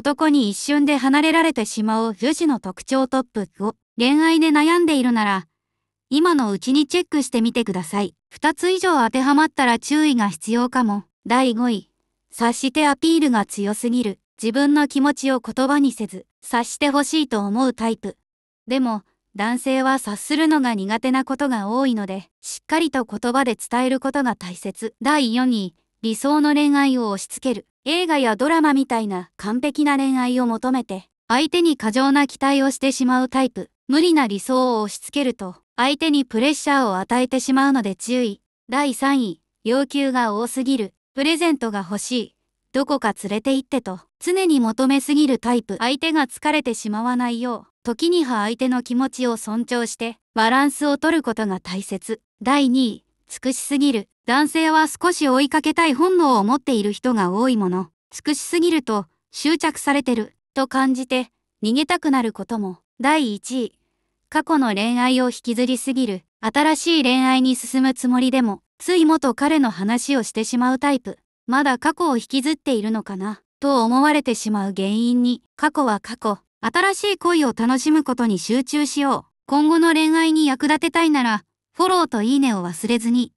男に一瞬で離れられてしまう女子の特徴トップ5。恋愛で悩んでいるなら、今のうちにチェックしてみてください。2つ以上当てはまったら注意が必要かも。第5位。察してアピールが強すぎる。自分の気持ちを言葉にせず、察してほしいと思うタイプ。でも、男性は察するのが苦手なことが多いので、しっかりと言葉で伝えることが大切。第4位。理想の恋愛を押し付ける。映画やドラマみたいな完璧な恋愛を求めて、相手に過剰な期待をしてしまうタイプ。無理な理想を押し付けると、相手にプレッシャーを与えてしまうので注意。第3位、要求が多すぎる。プレゼントが欲しい。どこか連れて行ってと、常に求めすぎるタイプ。相手が疲れてしまわないよう、時には相手の気持ちを尊重して、バランスを取ることが大切。第2位、尽くしすぎる。男性は少し追いかけたい本能を持っている人が多いもの。尽くしすぎると執着されてると感じて逃げたくなることも。第1位。過去の恋愛を引きずりすぎる。新しい恋愛に進むつもりでも、つい元彼の話をしてしまうタイプ。まだ過去を引きずっているのかなと思われてしまう原因に、過去は過去。新しい恋を楽しむことに集中しよう。今後の恋愛に役立てたいなら、フォローといいねを忘れずに。